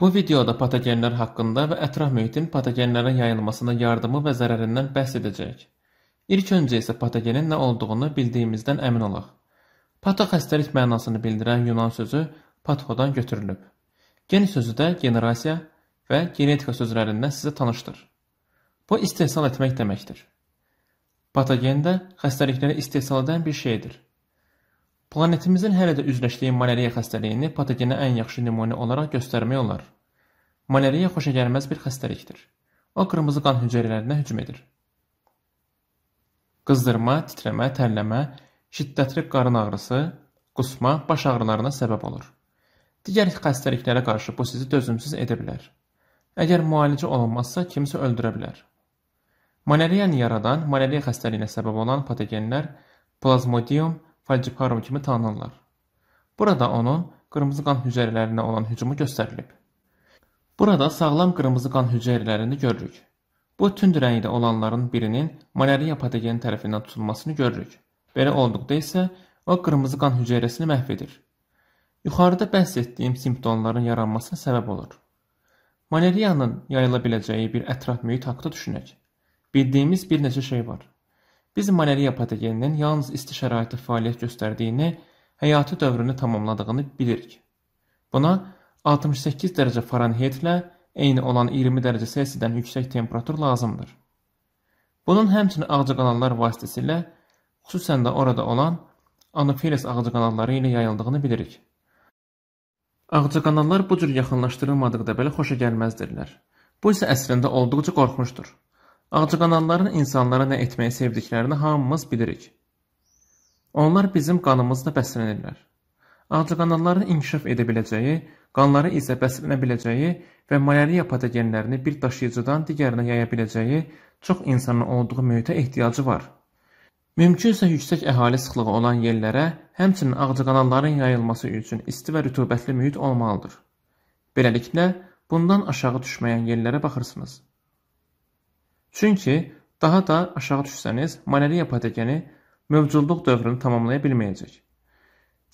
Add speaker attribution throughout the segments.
Speaker 1: Bu videoda patogenlər haqqında və ətraf mühitin patogenlərə yayılmasına yardımı və zərərindən bəhs edəcəyik. İlk öncə isə patogenin nə olduğunu bildiyimizdən əmin olaq. Pato xəstəlik mənasını bildirən Yunan sözü pathodan götürülüb. Gen sözü də generasiya və genetika sözlərindən sizə tanışdır. Bu istehsal etmək deməkdir. Patogen də xəstəlikləri istehsal edən bir şeydir. Planetimizin hələ də üzləşdiyi malerya xəstəliyini patogenə ən yaxşı nümunə olaraq göstərmək olar. Malerya xoşagəlməz bir xəstəlikdir. O qırmızı qan hüceyrələrinə hücum edir. Qızdırma, titrəmə, tərləmə, şiddətli qarın ağrısı, qusma, baş ağrılarına səbəb olur. Digər xəstəliklərə qarşı bu sizi dözümsüz edə bilər. Əgər müalicə olunmazsa kimsə öldürə bilər. Maleriyanı yaradan, maleriya xəstəliyinə səbəb olan patogenlər plazmodium, Falciparov kimi tanınırlar. Burada onun qırmızı qan hüceyrələrinə olan hücumu göstərilib. Burada sağlam qırmızı qan hüceyrələrini görürük. Bu tünd rəngdə olanların birinin malariya patogeni tərəfindən tutulmasını görürük. Belə olduqda isə o qırmızı qan hüceyrəsini məhv edir. Yuxarıda bəhs etdiyim simptomların yaranmasına səbəb olur. Malariyanın yayıla biləcəyi bir ətraf mühit haqqında düşünək. Bildiyimiz bir neçə şey var. Biz malerya patogeninin yalnız isti şəraitdə fəaliyyət göstərdiyini, həyati dövrünü tamamladığını bilirik. Buna 68 dərəcə Farenheitlə eyni olan 20 dərəcə Selsidən yüksək temperatur lazımdır. Bunun həmçinin ağcaqanallar vasitəsilə, xüsusən də orada olan anofilis ağcaqanalları ilə yayıldığını bilirik. Ağcaqanallar bu cür yaxınlaşdırılmadıqda belə xoşa gəlməzdirlər. Bu isə əslində olduqca qorxmuşdur. Ağcaqanadların insanlara nə etməyi sevdiklərini hamımız bilirik. Onlar bizim qanımızla bəslənirlər. Ağcaqanadların inkişaf edə biləcəyi, qanları isə bəslənə biləcəyi və malariya patogenlərini bir daşıyıcıdan digərinə yaya biləcəyi çox insanın olduğu mühitə ehtiyacı var. Mümkünsə yüksək əhali sıxlığı olan yerlərə, həmçinin ağcaqanalların yayılması üçün isti və rütubətli mühit olmalıdır. Beləliklə, bundan aşağı düşməyən yerlərə baxırsınız. Çünki daha da aşağı düşsəniz, maneəliya patogeni mövcudluq dövrünü tamamlaya bilməyəcək.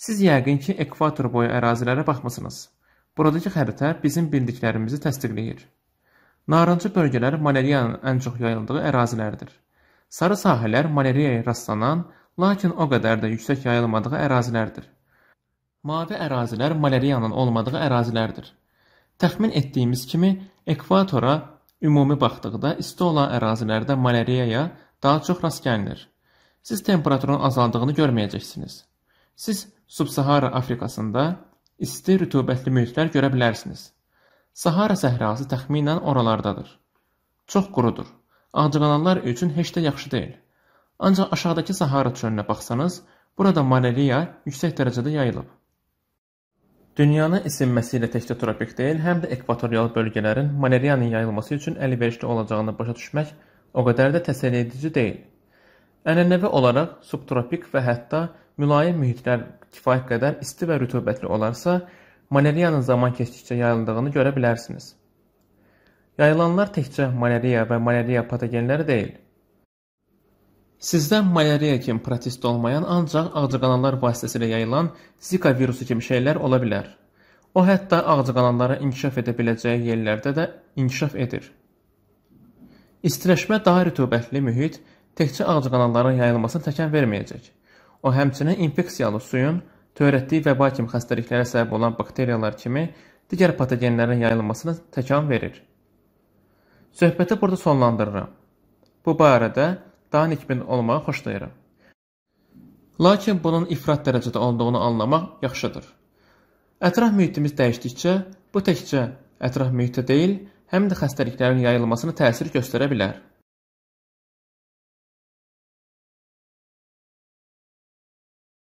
Speaker 1: Siz yəqin ki, ekvator boyu ərazilərə baxmısınız. Buradakı xəritə bizim bildiklərimizi təsdiqləyir. Narıncı bölgələr maneəliyanın ən çox yayıldığı ərazilərdir. Sarı sahələr maneəliyaya rastlanan, lakin o qədər də yüksək yayılmadığı ərazilərdir. Mavi ərazilər maneəliyanın olmadığı ərazilərdir. Təxmin etdiyimiz kimi, ekvatora Ümumi baxdıqda isti olan ərazilərdə maleriyaya daha çox rast gəlinir. Siz temperaturun azaldığını görməyəcəksiniz. Siz Subsahara Afrikasında isti rütubətli mühitlər görə bilərsiniz. Sahara səhrası təxminən oralardadır. Çox qurudur. Ağcaqanallar üçün heç də yaxşı deyil. Ancaq aşağıdakı Sahara çölünə baxsanız, burada maleriya yüksək dərəcədə yayılıb. Dünyanın isinməsi ilə təkcə tropik deyil, həm də ekvatorial bölgələrin malariyanın yayılması üçün əlverişli olacağını başa düşmək o qədər də təsəlliyedici deyil. Ənənəvi olaraq subtropik və hətta mülayim mühitlər kifayət qədər isti və rütubətli olarsa, malariyanın zaman keçdikcə yayıldığını görə bilərsiniz. Yayılanlar təkcə malariya və malariya patogenləri deyil, Sizdən malerya kimi protist olmayan, ancaq ağcaqanadlar vasitəsilə yayılan Zika virusu kimi şeylər ola bilər. O hətta ağcaqanadlara inkişaf edə biləcəyi yerlərdə də inkişaf edir. İstiləşmə daha rütubətli mühit təkcə ağcaqanadların yayılmasına təkan verməyəcək. O həmçinin infeksiyalı suyun törətdiyi vəba kimi xəstəliklərə səbəb olan bakteriyalar kimi digər patogenlərin yayılmasına təkan verir. Söhbəti burada sonlandırıram. Bu barədə daha nikbin olmağı xoşlayıram. Lakin bunun ifrat dərəcədə olduğunu anlamaq yaxşıdır. Ətraf mühitimiz dəyişdikcə, bu təkcə ətraf mühitə deyil, həm də xəstəliklərin yayılmasına təsir göstərə bilər.